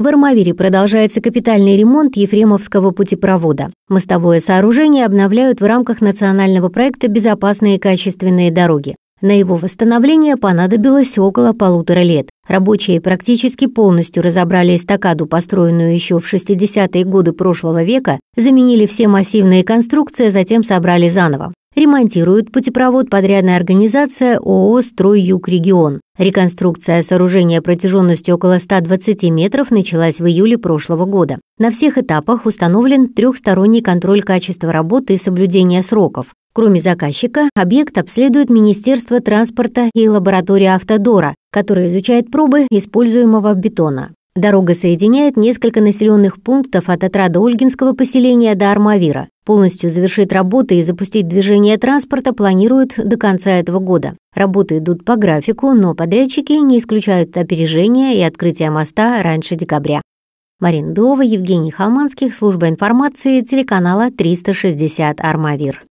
В Армавире продолжается капитальный ремонт Ефремовского путепровода. Мостовое сооружение обновляют в рамках национального проекта «Безопасные и качественные дороги». На его восстановление понадобилось около полутора лет. Рабочие практически полностью разобрали эстакаду, построенную еще в 60-е годы прошлого века, заменили все массивные конструкции, а затем собрали заново. Ремонтирует путепровод подрядная организация ООО «Стройюг Регион». Реконструкция сооружения протяженностью около 120 метров началась в июле прошлого года. На всех этапах установлен трехсторонний контроль качества работы и соблюдения сроков. Кроме заказчика, объект обследует Министерство транспорта и лаборатория «Автодора», которая изучает пробы используемого бетона. Дорога соединяет несколько населенных пунктов от отрада Ольгинского поселения до Армавира. Полностью завершить работы и запустить движение транспорта планируют до конца этого года. Работы идут по графику, но подрядчики не исключают опережения и открытия моста раньше декабря. Марина Белова, Евгений Халманских, служба информации телеканала 360 «Армавир».